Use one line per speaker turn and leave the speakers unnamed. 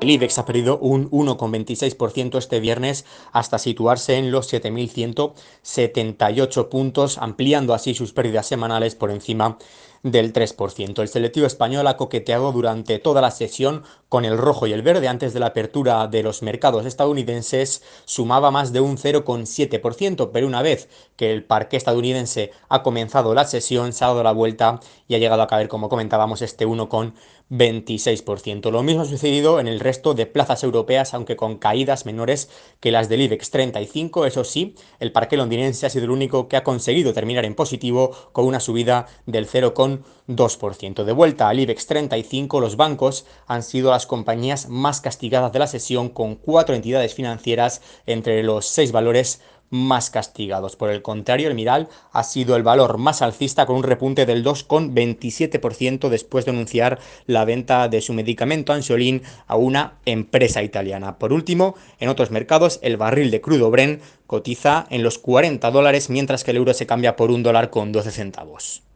El IBEX ha perdido un 1,26% este viernes hasta situarse en los 7.178 puntos, ampliando así sus pérdidas semanales por encima del 3%. El selectivo español ha coqueteado durante toda la sesión con el rojo y el verde antes de la apertura de los mercados estadounidenses, sumaba más de un 0,7%, pero una vez que el parque estadounidense ha comenzado la sesión, se ha dado la vuelta y ha llegado a caer, como comentábamos, este 1,26%. Lo mismo ha sucedido en el resto de plazas europeas, aunque con caídas menores que las del IBEX 35. Eso sí, el parque londinense ha sido el único que ha conseguido terminar en positivo con una subida del 0,1%. 2%. De vuelta al IBEX 35, los bancos han sido las compañías más castigadas de la sesión, con cuatro entidades financieras entre los seis valores más castigados. Por el contrario, el Miral ha sido el valor más alcista con un repunte del 2,27% después de anunciar la venta de su medicamento Ansiolin a una empresa italiana. Por último, en otros mercados, el barril de crudo Bren cotiza en los 40 dólares mientras que el euro se cambia por un dólar con 12 centavos.